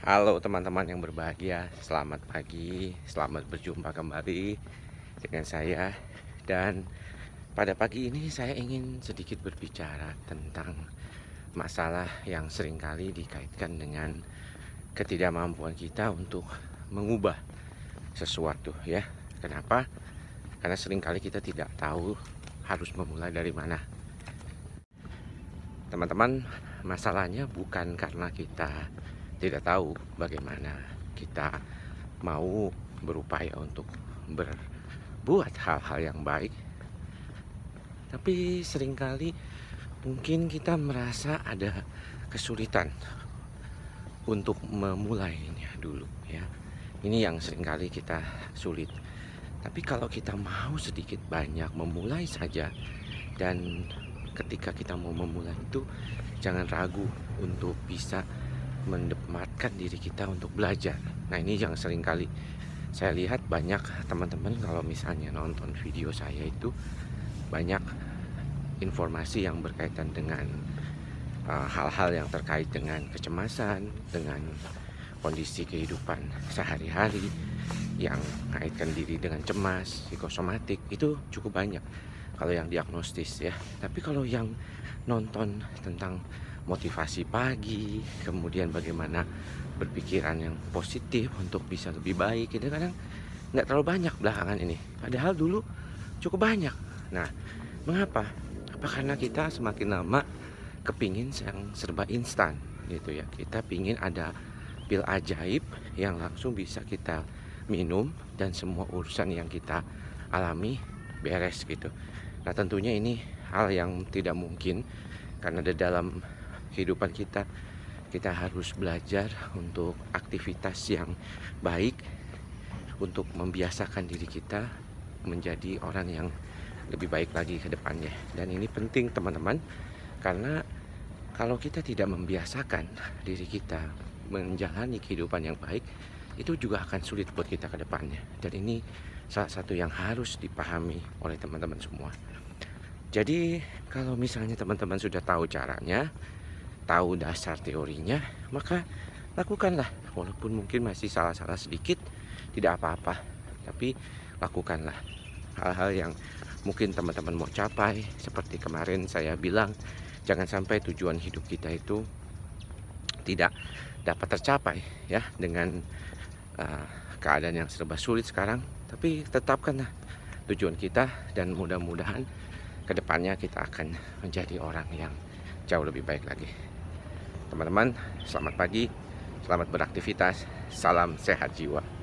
Halo teman-teman yang berbahagia, selamat pagi, selamat berjumpa kembali dengan saya dan pada pagi ini saya ingin sedikit berbicara tentang masalah yang seringkali dikaitkan dengan ketidakmampuan kita untuk mengubah sesuatu ya. Kenapa? Karena seringkali kita tidak tahu harus memulai dari mana. Teman-teman, masalahnya bukan karena kita tidak tahu bagaimana kita mau berupaya untuk berbuat hal-hal yang baik tapi seringkali mungkin kita merasa ada kesulitan untuk memulainya dulu ya ini yang seringkali kita sulit tapi kalau kita mau sedikit banyak memulai saja dan ketika kita mau memulai itu jangan ragu untuk bisa mendematkan diri kita untuk belajar. Nah ini yang sering kali saya lihat banyak teman-teman kalau misalnya nonton video saya itu banyak informasi yang berkaitan dengan eh, hal-hal uh, yang terkait dengan kecemasan, dengan kondisi kehidupan sehari-hari yang mengaitkan diri dengan cemas, psikosomatik itu cukup banyak kalau yang diagnostis ya. Tapi kalau yang nonton tentang motivasi pagi kemudian bagaimana berpikiran yang positif untuk bisa lebih baik itu kadang nggak terlalu banyak belakangan ini padahal dulu cukup banyak nah mengapa apa karena kita semakin lama kepingin yang serba instan gitu ya kita pingin ada pil ajaib yang langsung bisa kita minum dan semua urusan yang kita alami beres gitu nah tentunya ini hal yang tidak mungkin karena di dalam kehidupan kita kita harus belajar untuk aktivitas yang baik untuk membiasakan diri kita menjadi orang yang lebih baik lagi ke depannya dan ini penting teman-teman karena kalau kita tidak membiasakan diri kita menjalani kehidupan yang baik itu juga akan sulit buat kita ke depannya dan ini salah satu yang harus dipahami oleh teman-teman semua jadi kalau misalnya teman-teman sudah tahu caranya tahu dasar teorinya maka lakukanlah walaupun mungkin masih salah-salah sedikit tidak apa-apa tapi lakukanlah hal-hal yang mungkin teman-teman mau capai seperti kemarin saya bilang jangan sampai tujuan hidup kita itu tidak dapat tercapai ya dengan uh, keadaan yang serba sulit sekarang tapi tetapkanlah tujuan kita dan mudah-mudahan kedepannya kita akan menjadi orang yang jauh lebih baik lagi. Teman-teman, selamat pagi, selamat beraktivitas, salam sehat jiwa.